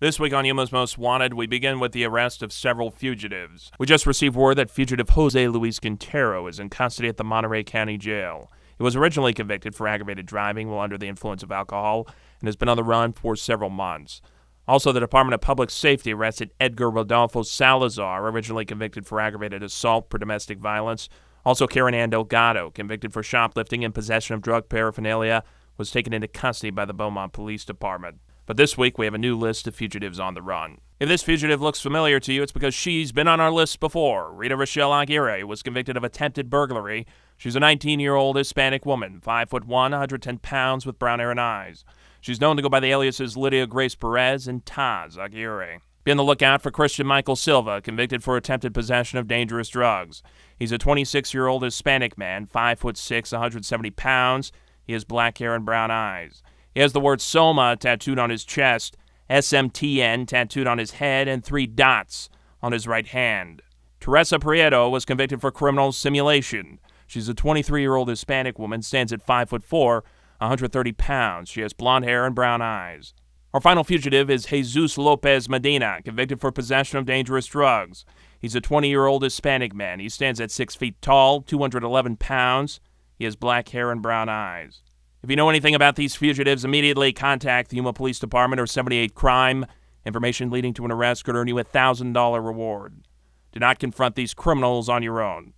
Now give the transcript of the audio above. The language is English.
This week on Yuma's Most Wanted, we begin with the arrest of several fugitives. We just received word that fugitive Jose Luis Quintero is in custody at the Monterey County Jail. He was originally convicted for aggravated driving while under the influence of alcohol and has been on the run for several months. Also, the Department of Public Safety arrested Edgar Rodolfo Salazar, originally convicted for aggravated assault for domestic violence. Also, Karen Ann Delgado, convicted for shoplifting and possession of drug paraphernalia, was taken into custody by the Beaumont Police Department. But this week we have a new list of fugitives on the run. If this fugitive looks familiar to you, it's because she's been on our list before. Rita Rochelle Aguirre was convicted of attempted burglary. She's a 19-year-old Hispanic woman, 5 foot 1, 110 pounds, with brown hair and eyes. She's known to go by the aliases Lydia Grace Perez and Taz Aguirre. Be on the lookout for Christian Michael Silva, convicted for attempted possession of dangerous drugs. He's a 26-year-old Hispanic man, 5 foot 6, 170 pounds. He has black hair and brown eyes. He has the word Soma tattooed on his chest, SMTN tattooed on his head, and three dots on his right hand. Teresa Prieto was convicted for criminal simulation. She's a 23 year old Hispanic woman, stands at 5'4, 130 pounds. She has blonde hair and brown eyes. Our final fugitive is Jesus Lopez Medina, convicted for possession of dangerous drugs. He's a 20 year old Hispanic man. He stands at 6 feet tall, 211 pounds. He has black hair and brown eyes. If you know anything about these fugitives, immediately contact the Yuma Police Department or 78 Crime. Information leading to an arrest could earn you a $1,000 reward. Do not confront these criminals on your own.